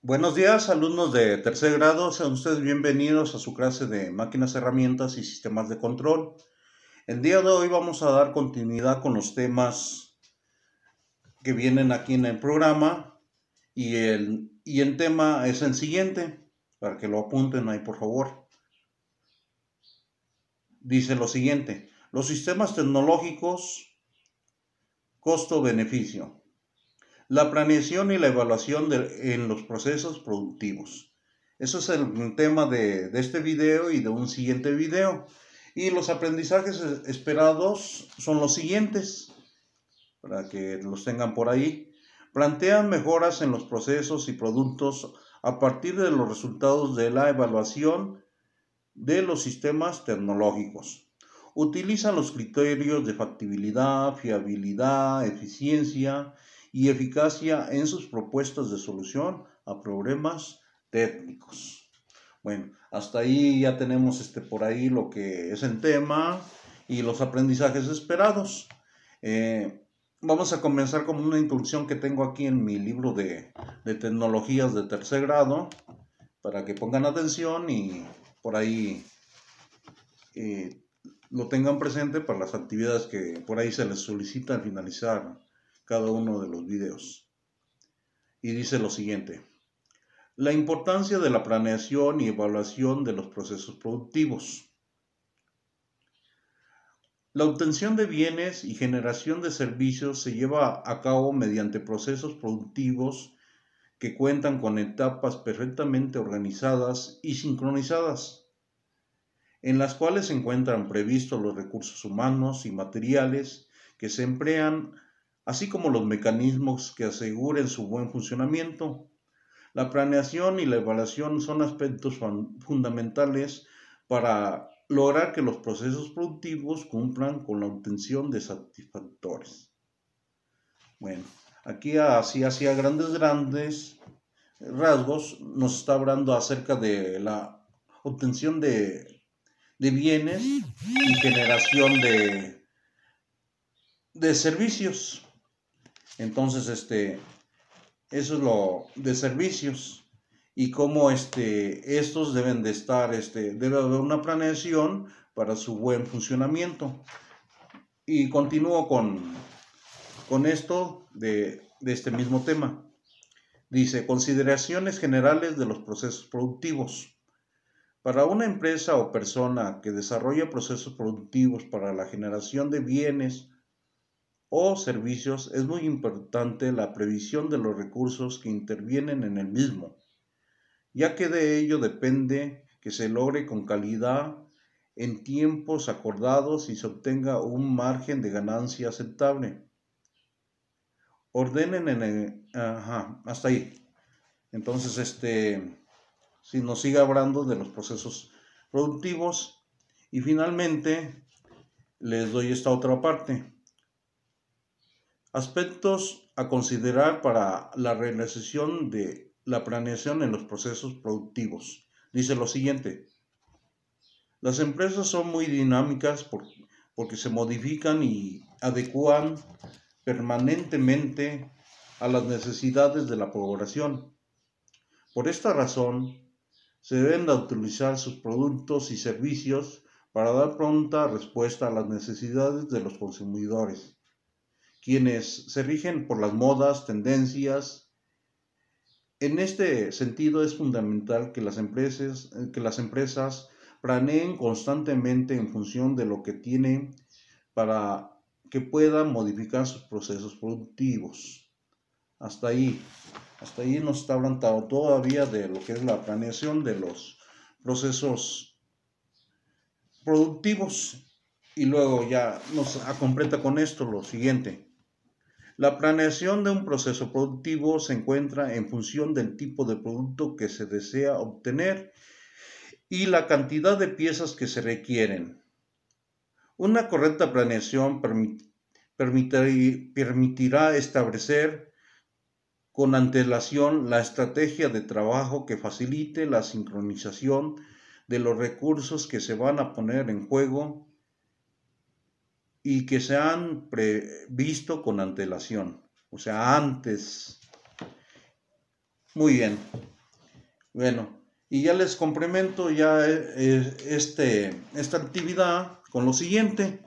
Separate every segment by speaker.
Speaker 1: Buenos días, alumnos de tercer grado. Sean ustedes bienvenidos a su clase de máquinas, herramientas y sistemas de control. El día de hoy vamos a dar continuidad con los temas que vienen aquí en el programa. Y el, y el tema es el siguiente, para que lo apunten ahí por favor. Dice lo siguiente, los sistemas tecnológicos, costo-beneficio la planeación y la evaluación en los procesos productivos. Eso es el tema de, de este video y de un siguiente video. Y los aprendizajes esperados son los siguientes, para que los tengan por ahí. Plantean mejoras en los procesos y productos a partir de los resultados de la evaluación de los sistemas tecnológicos. Utilizan los criterios de factibilidad, fiabilidad, eficiencia y eficacia en sus propuestas de solución a problemas técnicos. Bueno, hasta ahí ya tenemos este, por ahí lo que es el tema y los aprendizajes esperados. Eh, vamos a comenzar con una introducción que tengo aquí en mi libro de, tecnologías de tercer grado, para que pongan atención y por ahí eh, lo tengan presente para las actividades que por ahí se les solicita finalizar cada uno de los videos. Y dice lo siguiente, la importancia de la planeación y evaluación de los procesos productivos. La obtención de bienes y generación de servicios se lleva a cabo mediante procesos productivos que cuentan con etapas perfectamente organizadas y sincronizadas, en las cuales se encuentran previstos los recursos humanos y materiales que se emplean así como los mecanismos que aseguren su buen funcionamiento. La planeación y la evaluación son aspectos fundamentales para lograr que los procesos productivos cumplan con la obtención de satisfactores. Bueno, aquí así hacia grandes, grandes rasgos nos está hablando acerca de la obtención de, bienes y generación de, de servicios. Entonces, este, eso es lo de servicios y cómo este, estos deben de estar, este, debe haber una planeación para su buen funcionamiento. Y continúo con, esto de este mismo tema. Dice, consideraciones generales de los procesos productivos. Para una empresa o persona que desarrolla procesos productivos para la generación de bienes o servicios es muy importante la previsión de los recursos que intervienen en el mismo, ya que de ello depende que se logre con calidad en tiempos acordados y se obtenga un margen de ganancia aceptable. Ordenen en el... Ajá, hasta ahí. Entonces, este, si nos sigue hablando de los procesos productivos y finalmente les doy esta otra parte. Aspectos a considerar para la realización de la planeación en los procesos productivos. Dice lo siguiente. Las empresas son muy dinámicas porque se modifican y adecuan permanentemente a las necesidades de la población. Por esta razón, se deben de utilizar sus productos y servicios para dar pronta respuesta a las necesidades de los consumidores quienes se rigen por las modas, tendencias. En este sentido es fundamental que las empresas, que las empresas planeen constantemente en función de lo que tienen para que puedan modificar sus procesos productivos. Hasta ahí, hasta ahí nos está hablando todavía de lo que es la planeación de los procesos productivos. Y luego ya nos ah, completa con esto lo siguiente. La planeación de un proceso productivo se encuentra en función del tipo de producto que se desea obtener y la cantidad de piezas que se requieren. Una correcta planeación permitirá establecer con antelación la estrategia de trabajo que facilite la sincronización de los recursos que se van a poner en juego y que se han previsto con antelación, o sea, antes. Muy bien. Bueno, y ya les complemento ya eh, eh, este, esta actividad con lo siguiente.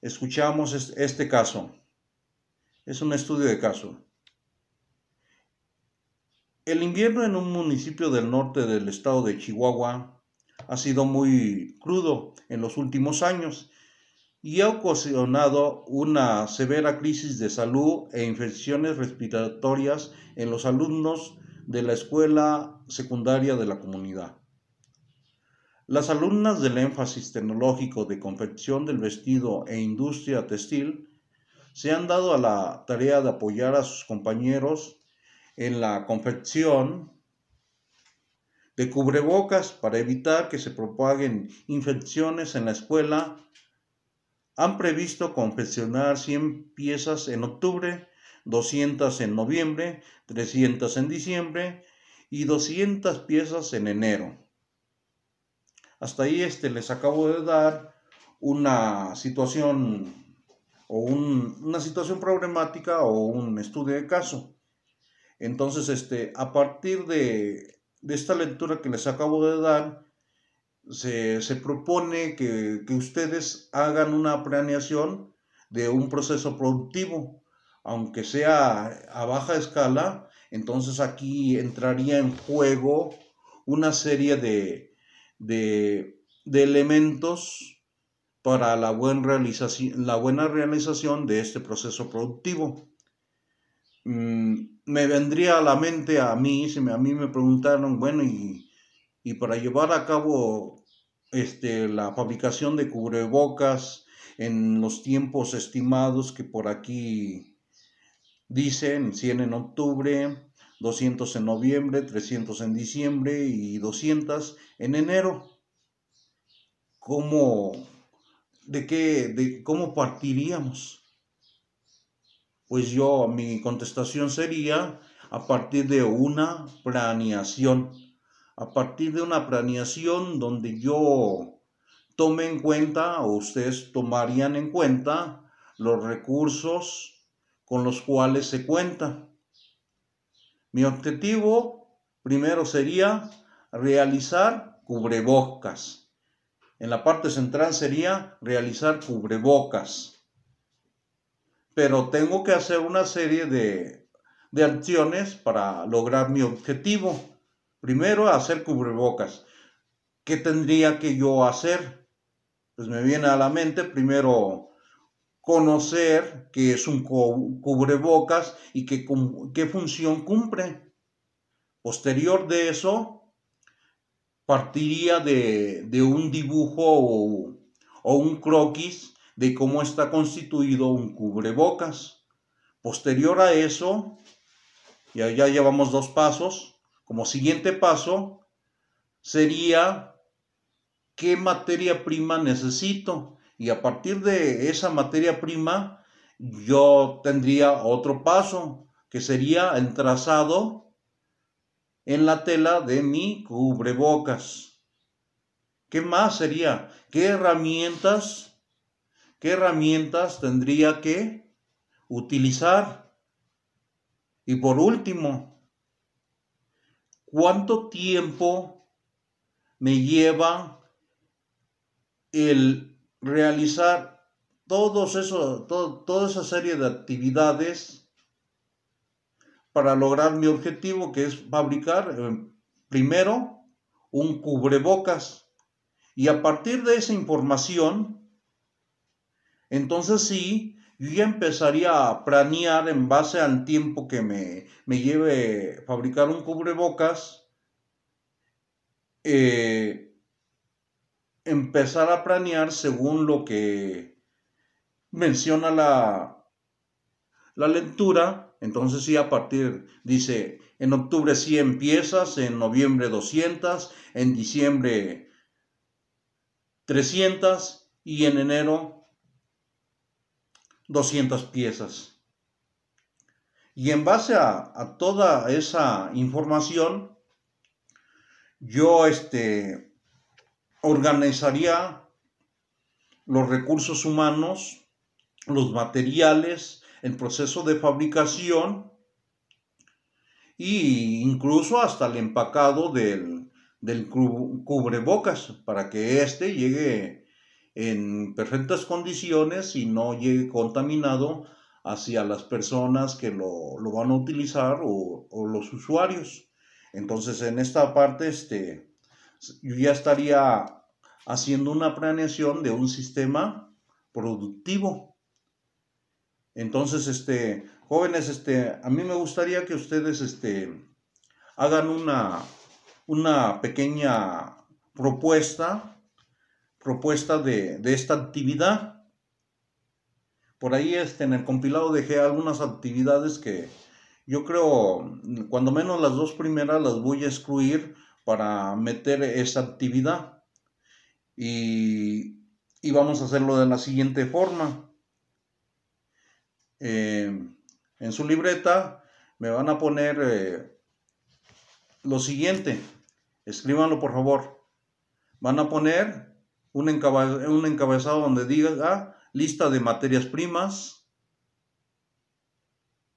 Speaker 1: Escuchamos este caso. Es un estudio de caso. El invierno en un municipio del norte del estado de Chihuahua ha sido muy crudo en los últimos años y ha ocasionado una severa crisis de salud e infecciones respiratorias en los alumnos de la escuela secundaria de la comunidad. Las alumnas del énfasis tecnológico de confección del vestido e industria textil se han dado a la tarea de apoyar a sus compañeros en la confección de cubrebocas para evitar que se propaguen infecciones en la escuela han previsto confeccionar 100 piezas en octubre, 200 en noviembre, 300 en diciembre y 200 piezas en enero. Hasta ahí este, les acabo de dar una situación o una situación problemática o un estudio de caso. Entonces, este, a partir de esta lectura que les acabo de dar, se, propone que, ustedes hagan una planeación de un proceso productivo, aunque sea a baja escala, entonces aquí entraría en juego una serie de, elementos para la, realización, la buena realización de este proceso productivo. Mm, me vendría a la mente a mí, si me, a mí me preguntaron, bueno, y y para llevar a cabo este, la fabricación de cubrebocas en los tiempos estimados que por aquí dicen 100 en octubre, 200 en noviembre, 300 en diciembre y 200 en enero. ¿Cómo, de qué, de cómo partiríamos? Pues yo, mi contestación sería a partir de una planeación a partir de una planeación donde yo tome en cuenta o ustedes tomarían en cuenta los recursos con los cuales se cuenta. Mi objetivo primero sería realizar cubrebocas. En la parte central sería realizar cubrebocas. Pero tengo que hacer una serie de, acciones para lograr mi objetivo. Primero, hacer cubrebocas. ¿Qué tendría que yo hacer? Pues me viene a la mente primero conocer qué es un cubrebocas y qué, qué función cumple. Posterior de eso, partiría de, un dibujo o, un croquis de cómo está constituido un cubrebocas. Posterior a eso, y ya llevamos dos pasos, como siguiente paso sería qué materia prima necesito y a partir de esa materia prima yo tendría otro paso que sería el trazado en la tela de mi cubrebocas. ¿Qué más sería? ¿Qué herramientas qué herramientas tendría que utilizar? Y por último, cuánto tiempo me lleva el realizar eso, toda esa serie de actividades para lograr mi objetivo, que es fabricar eh, primero un cubrebocas. Y a partir de esa información, entonces sí, yo empezaría a planear en base al tiempo que me, lleve fabricar un cubrebocas, eh, empezar a planear según lo que menciona la, la lectura, entonces sí a partir, dice, en octubre 100 piezas, en noviembre 200, en diciembre 300 y en enero 200 piezas. Y en base a, toda esa información, yo este, organizaría los recursos humanos, los materiales, el proceso de fabricación e incluso hasta el empacado del, del cubrebocas para que éste llegue en perfectas condiciones y no llegue contaminado hacia las personas que lo, van a utilizar o, los usuarios. Entonces, en esta parte, este, yo ya estaría haciendo una planeación de un sistema productivo. Entonces, este, jóvenes, este, a mí me gustaría que ustedes este, hagan una, una pequeña propuesta propuesta de, esta actividad. Por ahí este, en el compilado dejé algunas actividades que yo creo, cuando menos las dos primeras las voy a excluir para meter esa actividad. Y, vamos a hacerlo de la siguiente forma. Eh, en su libreta me van a poner eh, lo siguiente. Escríbanlo por favor. Van a poner un encabezado, donde diga lista de materias primas.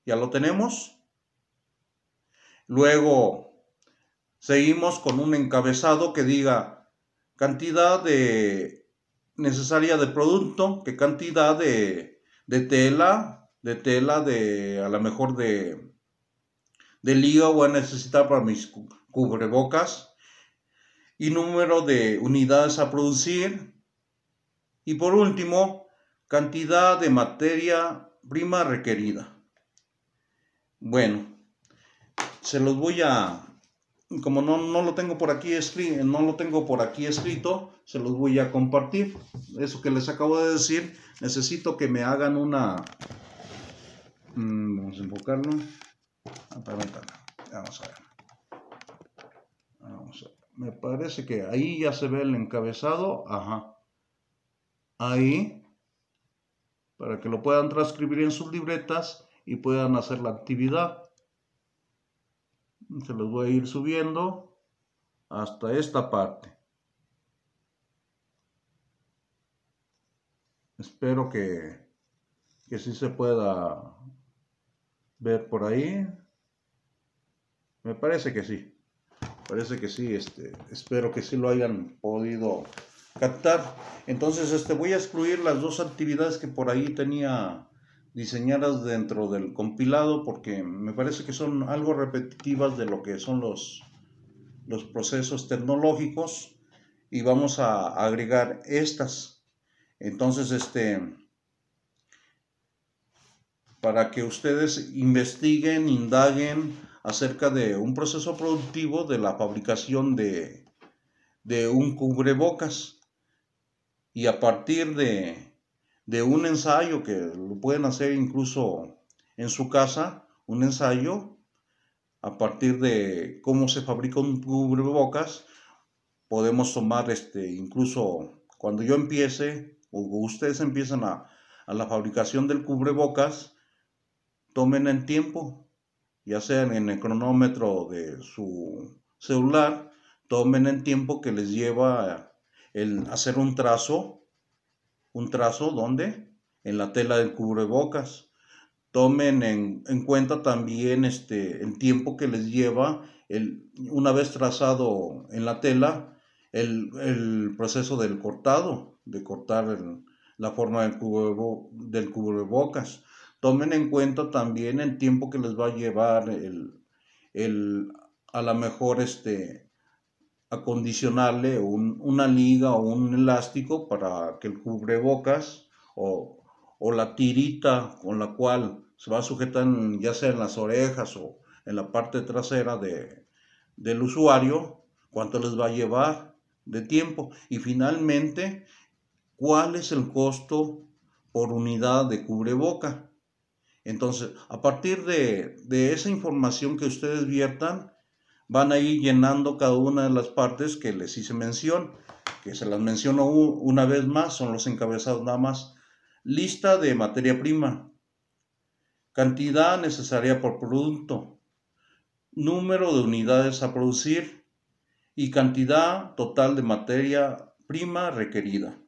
Speaker 1: Ya lo tenemos. Luego, seguimos con un encabezado que diga cantidad de necesaria de producto, qué cantidad de, tela, de tela de a lo mejor de, de liga voy a necesitar para mis cubrebocas y número de unidades a producir. Y por último, cantidad de materia prima requerida. Bueno, se los voy a... Como no, lo tengo por aquí escrito, no lo tengo por aquí escrito, se los voy a compartir. Eso que les acabo de decir, necesito que me hagan una... Mm, vamos a enfocarlo. Ah, vamos a ver me parece que ahí ya se ve el encabezado, ajá. Ahí, para que lo puedan transcribir en sus libretas y puedan hacer la actividad. Se los voy a ir subiendo hasta esta parte. Espero que, que sí se pueda ver por ahí. Me parece que sí. Parece que sí, este, espero que sí lo hayan podido captar. Entonces, este, voy a excluir las dos actividades que por ahí tenía diseñadas dentro del compilado porque me parece que son algo repetitivas de lo que son los, los procesos tecnológicos y vamos a agregar estas. Entonces, este, para que ustedes investiguen, indaguen acerca de un proceso productivo de la fabricación de, de un cubrebocas. Y a partir de, un ensayo, que lo pueden hacer incluso en su casa, un ensayo, a partir de cómo se fabrica un cubrebocas, podemos tomar este, incluso cuando yo empiece, o ustedes empiezan a, a la fabricación del cubrebocas, tomen en tiempo, ya sean en el cronómetro de su celular, tomen en tiempo que les lleva el hacer un trazo, un trazo donde en la tela del cubrebocas. Tomen en, cuenta también este, el tiempo que les lleva el, una vez trazado en la tela el, proceso del cortado, de cortar la forma del, del cubrebocas tomen en cuenta también el tiempo que les va a llevar el, a lo mejor este acondicionarle una liga o un elástico para que el cubrebocas o, la tirita con la cual se va a sujetar ya sea en las orejas o en la parte trasera del usuario, cuánto les va a llevar de tiempo y finalmente cuál es el costo por unidad de cubreboca. Entonces, a partir de, esa información que ustedes viertan, van a ir llenando cada una de las partes que les hice mención, que se las menciono una vez más, son los encabezados nada más. Lista de materia prima, cantidad necesaria por producto, número de unidades a producir y cantidad total de materia prima requerida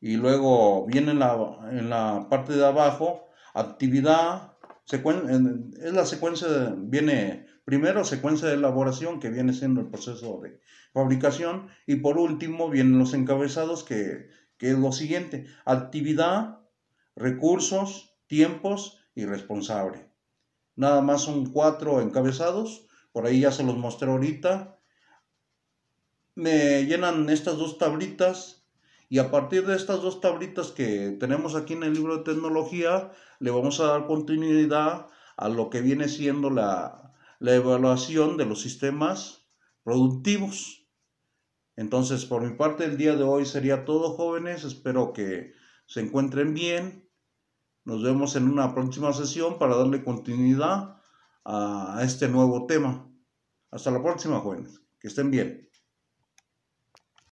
Speaker 1: y luego viene en la, parte de abajo actividad, es la secuencia, viene primero secuencia de elaboración que viene siendo el proceso de fabricación y por último vienen los encabezados que, que es lo siguiente, actividad, recursos, tiempos y responsable. Nada más son cuatro encabezados, por ahí ya se los mostré ahorita. Me llenan estas dos tablitas y a partir de estas dos tablitas que tenemos aquí en el libro de tecnología, le vamos a dar continuidad a lo que viene siendo la, evaluación de los sistemas productivos. Entonces, por mi parte, el día de hoy sería todo, jóvenes. Espero que se encuentren bien. Nos vemos en una próxima sesión para darle continuidad a este nuevo tema. Hasta la próxima, jóvenes. Que estén bien.